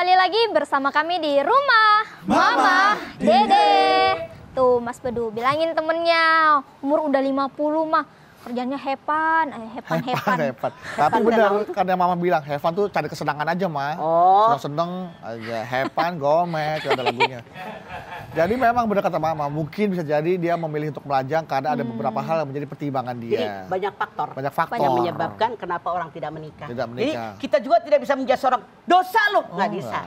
kembali lagi bersama kami di rumah Mama, Mama Dede. Dede. Tuh Mas Bedu bilangin temennya umur udah 50 mah kerjanya hepan, eh, hepan, hepan, hepan, hepan. Tapi benar karena mama bilang hepan tuh cari kesenangan aja mah. Oh. Seneng, seneng aja hepan, gomek, ada lagunya. Jadi memang benar kata Mama, mungkin bisa jadi dia memilih untuk melajang karena ada hmm. beberapa hal yang menjadi pertimbangan dia. Jadi banyak faktor. Banyak faktor. Banyak menyebabkan kenapa orang tidak menikah. Tidak menikah. Jadi kita juga tidak bisa menjadi seorang dosa loh, oh, nggak bisa.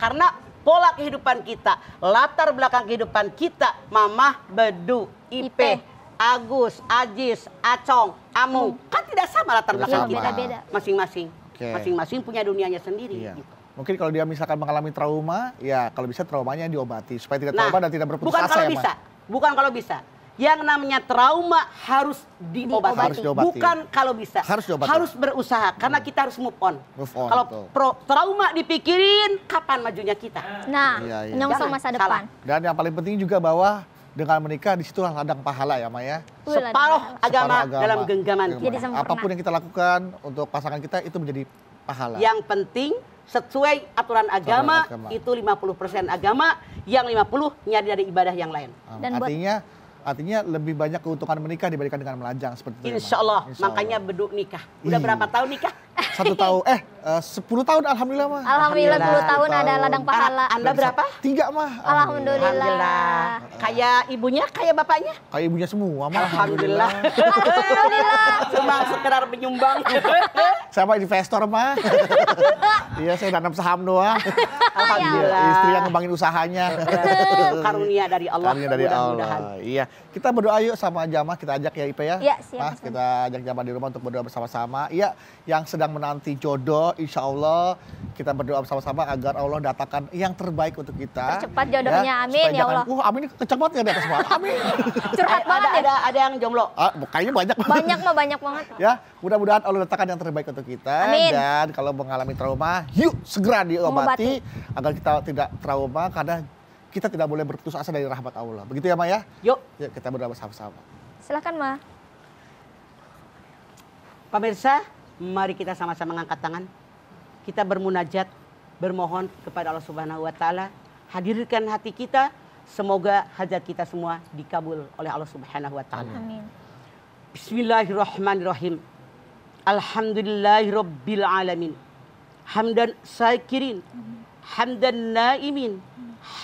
Karena pola kehidupan kita, latar belakang kehidupan kita, Mama, Bedu, Ipe, Agus, Ajis, Acong, Amung, hmm. kan tidak sama latar belakang kita. Beda-beda. Masing-masing. Okay. Masing-masing punya dunianya sendiri. Iya. Gitu. Mungkin kalau dia misalkan mengalami trauma, ya kalau bisa traumanya diobati supaya tidak nah, trauma dan tidak berputus bukan asa. Bukan kalau ya, bisa, bukan kalau bisa. Yang namanya trauma harus diobati. Harus diobati. Bukan kalau bisa. Harus diobati. Harus berusaha karena kita harus move on. Move on. Kalau pro, trauma dipikirin kapan majunya kita. Nah, iya, ya, nyongsong masa depan. Dan yang paling penting juga bahwa dengan menikah disitulah ladang pahala ya Maya. Separuh, agama, agama dalam genggaman. Jadi Apapun yang kita lakukan untuk pasangan kita itu menjadi pahala. Yang penting sesuai aturan agama, agama. itu 50% agama, yang 50 nyari dari ibadah yang lain. Dan artinya artinya lebih banyak keuntungan menikah dibandingkan dengan melajang seperti itu. Ya, Insya Allah, Insya makanya beduk nikah. Udah Ih. berapa tahun nikah? Satu tahun, eh, eh sepuluh tahun alhamdulillah mah. Alhamdulillah sepuluh tahun, tahun ada ladang pahala. A anda berapa? Tiga mah. Alhamdulillah. alhamdulillah. Kayak ibunya, kayak bapaknya? Kayak ibunya semua mah. Alhamdulillah. Alhamdulillah. alhamdulillah. Sumbang sekedar menyumbang. Saya mah investor mah. iya, saya nanam saham doang. Alhamdulillah. Oh, ya, iya, istri yang ngembangin usahanya. Karunia dari Allah. Karunia dari mudah Allah. Iya. Kita berdoa yuk sama jamaah kita ajak ya Ipe ya. Iya, siap. Mas, kita ajak jamaah di rumah untuk berdoa bersama-sama. Iya, yang sedang menanti jodoh insya Allah kita berdoa bersama-sama agar Allah datakan yang terbaik untuk kita. Cepat ya, jodohnya, ya, amin ya Allah. Wah, amin kecepat ya di atas malam. Amin. Cepat banget ada, ya. ada, ada yang jomblo. Ah, kayaknya banyak. Banyak mah banyak banget. ya, mudah-mudahan Allah datakan yang terbaik untuk kita Amin. dan kalau mengalami trauma, yuk segera diobati agar kita tidak trauma karena kita tidak boleh berputus asa dari rahmat Allah. Begitu ya, Ma ya? Yuk. Yuk kita berdoa bersama-sama. Silakan, Ma. Pemirsa, mari kita sama-sama mengangkat tangan. Kita bermunajat, bermohon kepada Allah Subhanahu wa taala, hadirkan hati kita, semoga hajat kita semua dikabul oleh Allah Subhanahu wa taala. Amin. Bismillahirrahmanirrahim. Alhamdulillahi Rabbil Alamin. Hamdan Saikirin Hamdan naimin.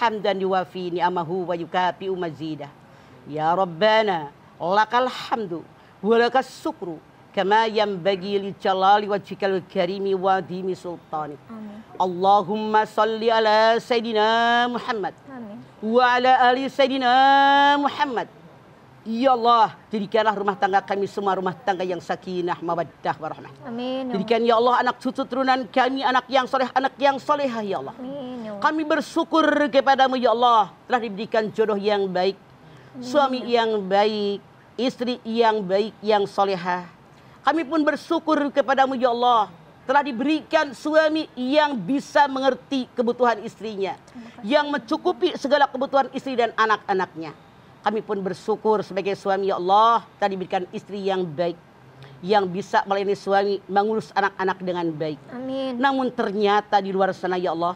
Hamdan yuwafi ni'amahu wa yukapi umazidah, Ya Rabbana lakal hamdu wa sukru. Kama bagi li jalali wajhikal karimi wa dimi sultanik. Allahumma salli ala Sayyidina Muhammad. Amin. Wa ala ali Sayyidina Muhammad. Ya Allah, jadikanlah rumah tangga kami semua rumah tangga yang sakinah, mawaddah, warahmah. Amin. Ya Jadikan ya Allah anak cucu turunan kami anak yang soleh, anak yang solehah ya Allah. Amin. Ya kami bersyukur kepadamu ya Allah telah diberikan jodoh yang baik, Amin. suami ya yang baik, istri yang baik, yang solehah. Kami pun bersyukur kepadamu ya Allah telah diberikan suami yang bisa mengerti kebutuhan istrinya, yang mencukupi segala kebutuhan istri dan anak-anaknya. Kami pun bersyukur sebagai suami ya Allah, kita diberikan istri yang baik yang bisa melayani suami, mengurus anak-anak dengan baik. Amin. Namun ternyata di luar sana ya Allah,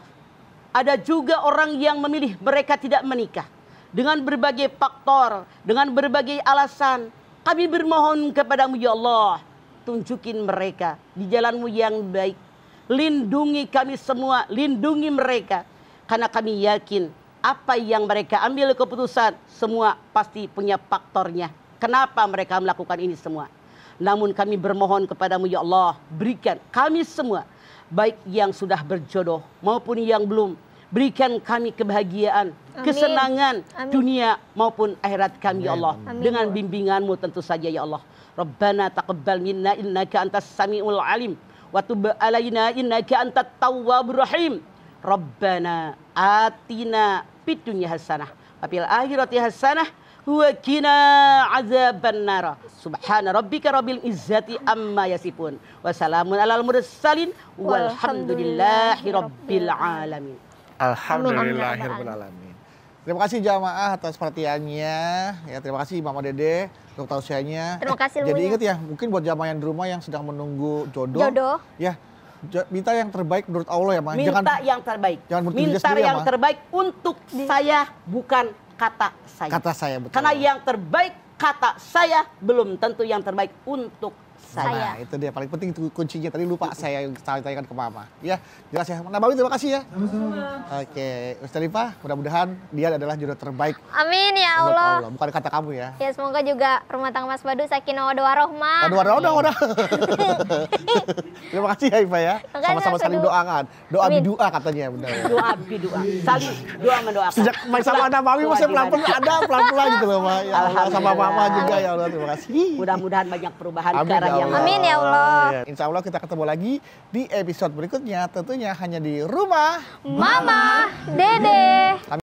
ada juga orang yang memilih mereka tidak menikah dengan berbagai faktor, dengan berbagai alasan. Kami bermohon kepadamu ya Allah, tunjukin mereka di jalanmu yang baik. Lindungi kami semua, lindungi mereka. Karena kami yakin apa yang mereka ambil keputusan semua pasti punya faktornya. Kenapa mereka melakukan ini semua? Namun kami bermohon kepadamu ya Allah, berikan kami semua baik yang sudah berjodoh maupun yang belum Berikan kami kebahagiaan, Amin. kesenangan Amin. dunia maupun akhirat kami ya Allah. Amin. Dengan bimbinganmu tentu saja ya Allah. Rabbana taqabbal minna innaka antas samiul alim. Wa tub alaina innaka antat tawwabur rahim. Rabbana atina fid dunya hasanah wa fil akhirati hasanah wa qina azaban nara Subhana rabbika rabbil izzati amma yasifun. Wassalamun alal mursalin walhamdulillahi rabbil alamin. rabbil alamin. Terima kasih jamaah atas perhatiannya. Ya, terima kasih Mama Dede untuk tausiahnya. Terima kasih. Eh, jadi ingat ya, mungkin buat jamaah yang di rumah yang sedang menunggu jodoh. Jodoh. Ya, minta yang terbaik menurut Allah ya, Ma. Minta jangan, yang terbaik. Jangan minta ya, yang ya, terbaik untuk saya bukan kata saya. Kata saya betul. Karena yang terbaik kata saya belum tentu yang terbaik untuk saya. Nah, itu dia paling penting itu kuncinya. Tadi lupa saya yang tanyakan ke Mama. Ya, jelas ya. Nabawi terima kasih ya. Sama-sama. Oke, Ustaz Lipa, mudah-mudahan dia adalah jodoh terbaik. Amin ya Allah. Allah. Bukan kata kamu ya. Ya, semoga juga rumah tangga Mas Badu sakinah wadah warohmah. Wadah warohmah, warohmah. terima kasih ya Ipa ya. Sama-sama saling doakan. Doa bidua katanya benar. Ya. Doa bidua. Saling doa mendoakan. Sejak main sama Nabawi masih pelan-pelan ada pelan-pelan gitu loh, Ma. Ya, sama Mama juga ya Allah, terima kasih. Mudah-mudahan banyak perubahan Amin ya Allah. Amin ya Allah. Iya. Insya Allah kita ketemu lagi di episode berikutnya tentunya hanya di rumah Mama Dede. Amin.